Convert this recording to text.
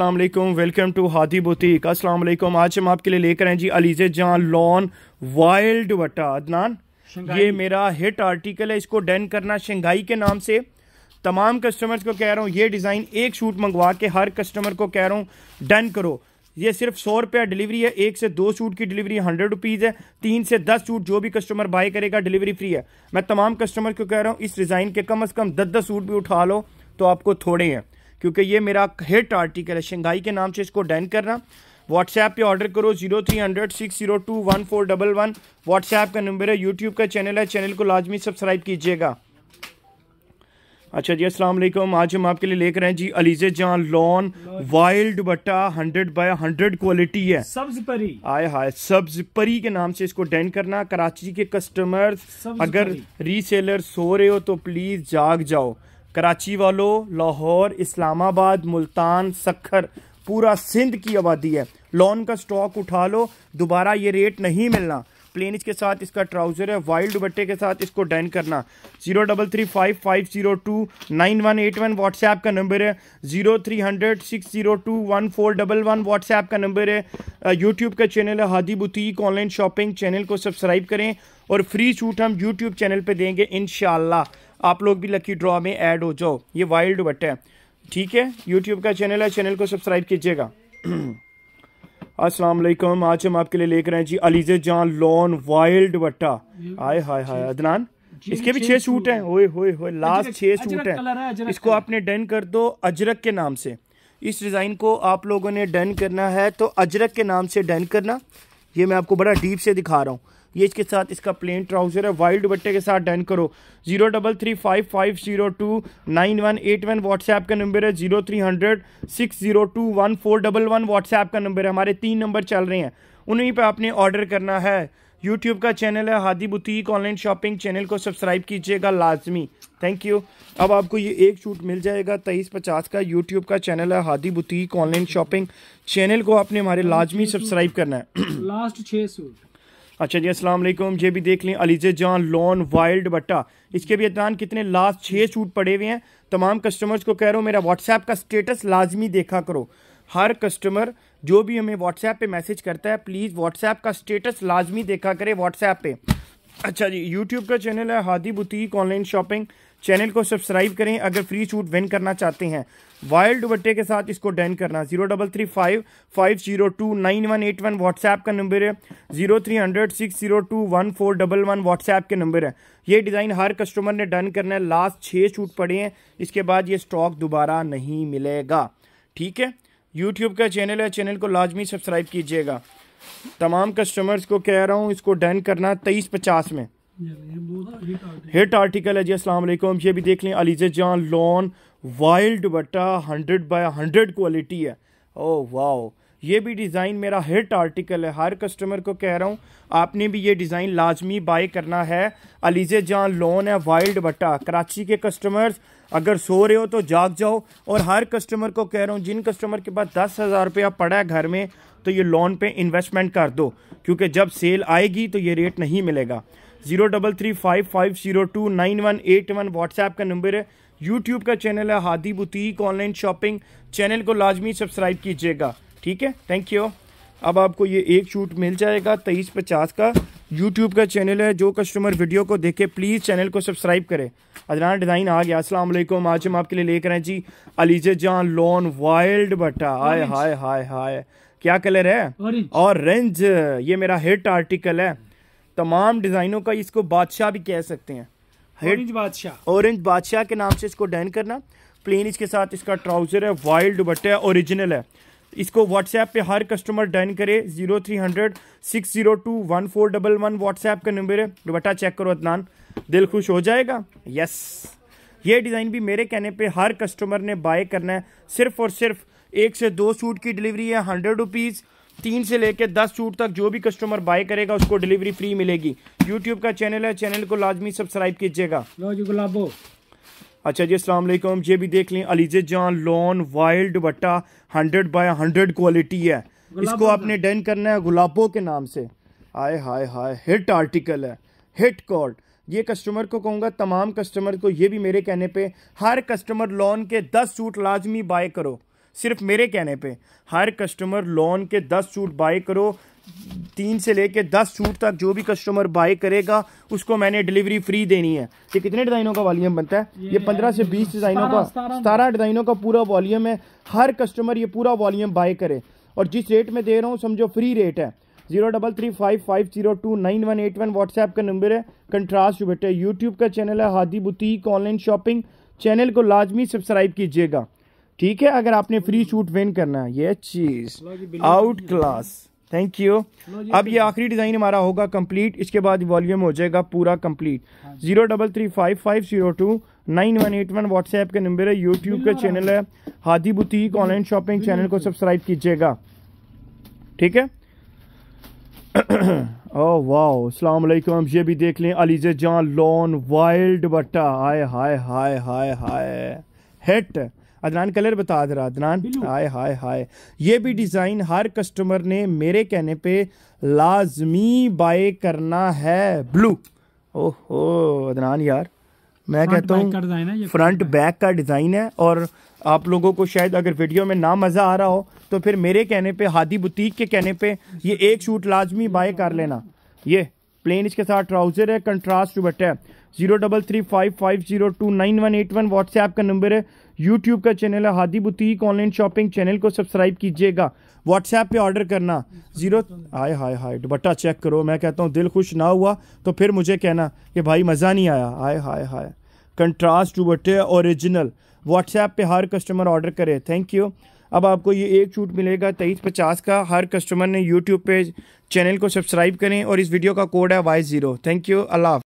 अस्सलाम वालेकुम welcome to Hadi boutique अस्सलाम वालेकुम आज हम आपके लिए लेकर आए जी अलीजे जान लॉन वाइल्ड वटा अदनान ये मेरा हिट आर्टिकल है इसको डन करना शंघाई के नाम से तमाम कस्टमर्स को कह रहा हूँ ये डिज़ाइन एक शूट मंगवा के हर कस्टमर को कह रहा हूँ डन करो ये सिर्फ सौ रुपया डिलीवरी है एक से दो सूट की डिलीवरी हंड्रेड रुपीज़ है तीन से दस सूट जो भी कस्टमर बाय करेगा डिलीवरी फ्री है मैं तमाम कस्टमर को कह रहा हूँ इस डिज़ाइन के कम अज़ कम दस दस सूट भी उठा लो तो आपको थोड़े हैं क्योंकि ये मेरा हिट आर्टिकल है शंघाई के नाम से इसको डन करना व्हाट्सएप पे ऑर्डर करो zero three hundred six zero two one four double one WhatsApp का नंबर है यूट्यूब का चैनल है चैनल को लाजमी सब्सक्राइब कीजिएगा अच्छा जी अस्सलाम वालेकुम आज हम आपके लिए लेकर हैं जी अलीजे जान लॉन वाइल्ड बट्टा हंड्रेड बाय हंड्रेड क्वालिटी है सब्ज परी आय हाय सब्ज परी के नाम से इसको डेन करना कराची के कस्टमर अगर रीसेलर सो रहे हो तो प्लीज जाग जाओ कराची वालों लाहौर इस्लामाबाद मुल्तान सखर पूरा सिंध की आबादी है लॉन का स्टॉक उठा लो दोबारा ये रेट नहीं मिलना प्लेनिज के साथ इसका ट्राउज़र है वाइल्ड बट्टे के साथ इसको डन करना zero double three five five zero two nine one eight one WhatsApp का नंबर है zero three hundred six zero two one four double one WhatsApp का नंबर है यूट्यूब का चैनल है Hadi boutique online shopping channel को subscribe करें और free छूट हम यूट्यूब चैनल पर देंगे इन आप लोग भी लकी ड्रॉ में ऐड हो जाओ ये वाइल्ड बट है ठीक है यूट्यूब का चैनल है चैनल को सब्सक्राइब कीजिएगा अस्सलाम आज हम आपके लिए लेकर आए जी अलीजे जान लॉन वाइल्ड बट्टा आये हाय हाय अदनान इसके भी छह सूट हैं ओए होए होए लास्ट छह सूट हैं इसको आपने डन कर दो अजरक के नाम से इस डिज़ाइन को आप लोगों ने डन करना है तो अजरक के नाम से डन करना ये मैं आपको बड़ा डीप से दिखा रहा हूँ ये इसके साथ इसका प्लेन ट्राउजर है वाइल्ड बट्टे के साथ डन करो zero double three five five zero two nine one eight one WhatsApp का नंबर है zero three hundred six zero two one four double one WhatsApp का नंबर है हमारे तीन नंबर चल रहे हैं उन्हीं पर आपने ऑर्डर करना है यूट्यूब का चैनल है Hadi boutique online shopping channel को सब्सक्राइब कीजिएगा लाजमी थैंक यू अब आपको ये एक छूट मिल जाएगा तेईस पचास का यूट्यूब का चैनल है Hadi boutique online shopping channel को आपने हमारे लाजमी सब्सक्राइब करना है लास्ट छः सूट अच्छा जी असलम ये भी देख लें अलीजे जान लॉन वाइल्ड बट्टा इसके भी इतरान कितने लास्ट छः छूट पड़े हुए हैं तमाम कस्टमर्स को कह रहा हूँ मेरा व्हाट्सएप का स्टेटस लाजमी देखा करो हर कस्टमर जो भी हमें व्हाट्सएप पे मैसेज करता है प्लीज़ व्हाट्सएप का स्टेटस लाजमी देखा करें व्हाट्सएप पे अच्छा जी यूट्यूब का चैनल है Hadi boutique online shopping channel को सब्सक्राइब करें अगर फ्री छूट विन करना चाहते हैं वाइल्ड दुबट्टे के साथ इसको डन करना zero double three five five zero two nine one eight one WhatsApp का नंबर है zero three hundred six zero two one four double one WhatsApp के नंबर है ये डिज़ाइन हर कस्टमर ने डन करना है लास्ट छः शूट पड़े हैं इसके बाद ये स्टॉक दोबारा नहीं मिलेगा ठीक है यूट्यूब का चैनल है चैनल को लाजमी सब्सक्राइब कीजिएगा तमाम कस्टमर्स को कह रहा हूँ इसको डन करना तेईस पचास में हिट आर्टिकल है जी वालेकुम ये भी देख लें अलीजे जान लॉन वाइल्ड बटा हंड्रेड बाय हंड्रेड क्वालिटी है ओ oh, वाओ ये भी डिज़ाइन मेरा हिट आर्टिकल है हर कस्टमर को कह रहा हूँ आपने भी ये डिज़ाइन लाजमी बाय करना है अलीजे जान लोन है वाइल्ड बट्टा कराची के कस्टमर्स अगर सो रहे हो तो जाग जाओ और हर कस्टमर को कह रहा हूँ जिन कस्टमर के पास दस हज़ार रुपया पड़ा है घर में तो ये लोन पे इन्वेस्टमेंट कर दो क्योंकि जब सेल आएगी तो ये रेट नहीं मिलेगा zero double three five five zero two nine one eight one WhatsApp का नंबर है यूट्यूब का चैनल है Hadi boutique online shopping channel को लाजमी सब्सक्राइब कीजिएगा ठीक है थैंक यू अब आपको ये एक शूट मिल जाएगा तेईस पचास का यूट्यूब का चैनल है जो कस्टमर वीडियो को देखे प्लीज़ चैनल को सब्सक्राइब करें अदनान डिज़ाइन आ गया अस्सलाम आज हम आपके लिए लेकर हैं जी अलीजे जान लॉन वाइल्ड बटा हाय हाय हाय हाय क्या कलर है और रेंज ये मेरा हिट आर्टिकल है तमाम डिज़ाइनों का इसको बादशाह भी कह सकते हैं ऑरेंज बादशाह ऑरेंज बादशाह के नाम से इसको डैन करना प्लेन इसके साथ इसका ट्राउज़र है वाइल्ड दुपट्टा है ओरिजिनल है इसको व्हाट्सएप पे हर कस्टमर डन करे zero three hundred six zero two one four double one WhatsApp का नंबर है दुपट्टा चेक करो अदनान दिल खुश हो जाएगा यस ये डिज़ाइन भी मेरे कहने पे हर कस्टमर ने बाय करना है सिर्फ और सिर्फ एक से दो सूट की डिलीवरी है हंड्रेड रुपीज़ तीन से लेकर दस छूट तक जो भी कस्टमर बाय करेगा उसको डिलीवरी फ्री मिलेगी यूट्यूब का चैनल है चैनल को लाजमी सब्सक्राइब कीजिएगा अच्छा जी असलम ये भी देख लें अलीजे जान लॉन वाइल्ड बट्टा हंड्रेड बाय हंड्रेड क्वालिटी है इसको आपने डन करना है गुलाबों के नाम से आए हाय हाय हिट आर्टिकल है हिट कॉर्ड ये कस्टमर को कहूँगा तमाम कस्टमर को ये भी मेरे कहने पे हर कस्टमर लॉन के दस सूट लाजमी बाय करो सिर्फ मेरे कहने पे हर कस्टमर लोन के दस सूट बाय करो तीन से लेके दस सूट तक जो भी कस्टमर बाय करेगा उसको मैंने डिलीवरी फ्री देनी है ये कितने डिज़ाइनों का वॉल्यूम बनता है ये, ये पंद्रह से बीस डिज़ाइनों का सतारह डिज़ाइनों का पूरा वॉल्यूम है हर कस्टमर ये पूरा वॉल्यूम बाय करे और जिस रेट में दे रहा हूँ समझो फ्री रेट है zero double three five five zero two nine one eight one WhatsApp का नंबर है कंट्रास्ट बेटे यूट्यूब का चैनल है Hadi boutique online shopping channel को लाजमी सब्सक्राइब कीजिएगा ठीक है अगर आपने फ्री शूट विन करना है ये चीज आउट क्लास थैंक यू अब ये आखिरी डिज़ाइन हमारा होगा कंप्लीट इसके बाद वॉल्यूम हो जाएगा पूरा complete zero double three five five zero two nine one eight one WhatsApp का नंबर है यूट्यूब का चैनल है Hadi boutique online shopping channel को सब्सक्राइब कीजिएगा ठीक है ओह वाओ अस्सलाम ये भी देख लें अलीजे जान लॉन वाइल्ड बट्टा हाय हाय हाय हाय हाय हिट अदनान कलर बता दे रहा अदनान हाय हाय हाय ये भी डिज़ाइन हर कस्टमर ने मेरे कहने पे लाजमी बाय करना है ब्लू ओहो अदनान यार मैं कहता हूँ फ्रंट बैक का डिज़ाइन है और आप लोगों को शायद अगर वीडियो में ना मज़ा आ रहा हो तो फिर मेरे कहने पे हादी बुटीक के कहने पे ये एक शूट लाजमी बाय कर लेना ये प्लेन इसके साथ ट्राउज़र है कंट्रास्ट दुबट्टा है zero double three five five zero two nine one eight one WhatsApp का नंबर है यूट्यूब का चैनल है Hadi boutique online shopping channel को सब्सक्राइब कीजिएगा व्हाट्सएप पे ऑर्डर करना जीरो हाय हाय हाय दुपट्टा चेक करो मैं कहता हूँ दिल खुश ना हुआ तो फिर मुझे कहना कि भाई मज़ा नहीं आया हाय हाय हाय कंट्रास्ट दुबट्टे ओरिजिनल व्हाट्सएप पे हर कस्टमर ऑर्डर करे थैंक यू अब आपको ये एक छूट मिलेगा तेईस पचास का हर कस्टमर ने यूट्यूब पे चैनल को सब्सक्राइब करें और इस वीडियो का कोड है Y zero thank you Allah